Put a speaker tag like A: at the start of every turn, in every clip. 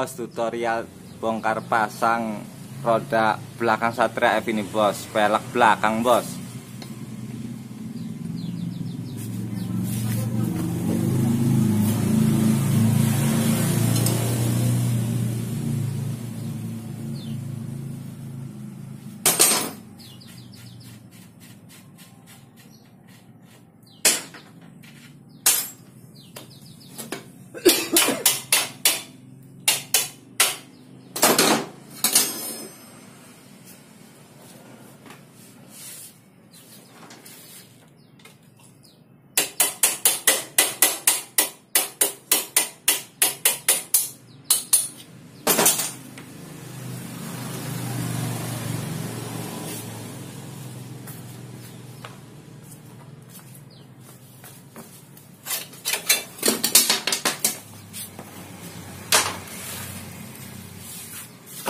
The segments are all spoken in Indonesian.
A: Bos tutorial bongkar pasang roda belakang Satria F ya, ini bos, pelek belakang bos.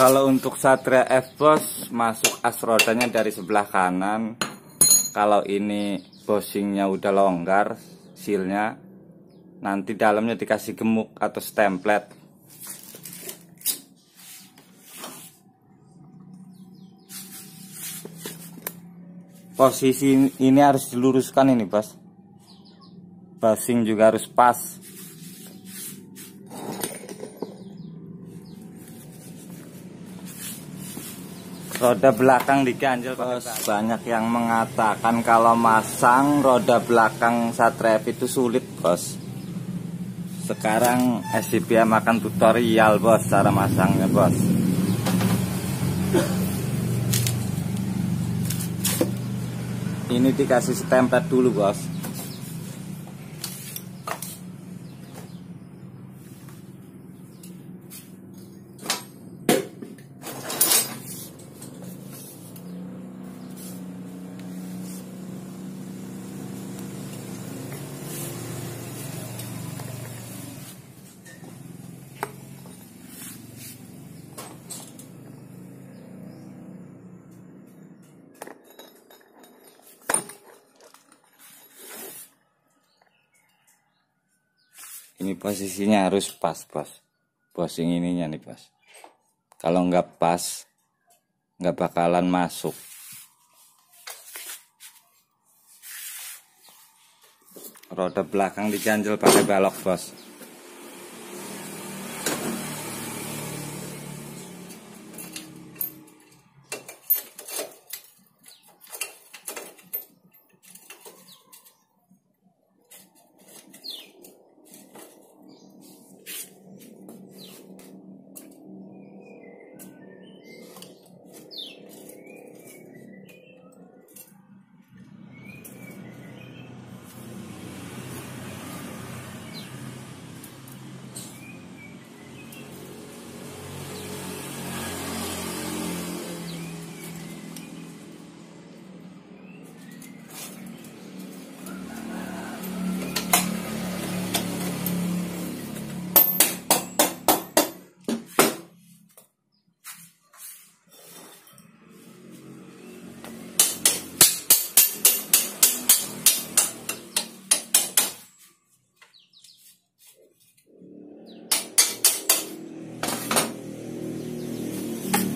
A: Kalau untuk Satria F Plus masuk as rodanya dari sebelah kanan. Kalau ini bosingnya udah longgar silnya nanti dalamnya dikasih gemuk atau stemplet. Posisi ini harus diluruskan ini, Bos. Basing juga harus pas. roda belakang diganjel Bos banyak yang mengatakan kalau masang roda belakang satrep itu sulit bos sekarang SCPA makan tutorial bos cara masangnya bos ini dikasih stempel dulu bos ini posisinya harus pas bos bosing ininya nih bos kalau nggak pas nggak bakalan masuk roda belakang diganjel pakai balok bos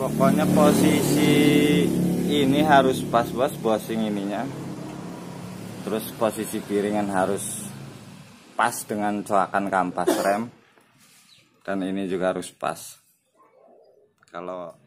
A: pokoknya posisi ini harus pas bos bosing ininya terus posisi piringan harus pas dengan coakan kampas rem dan ini juga harus pas kalau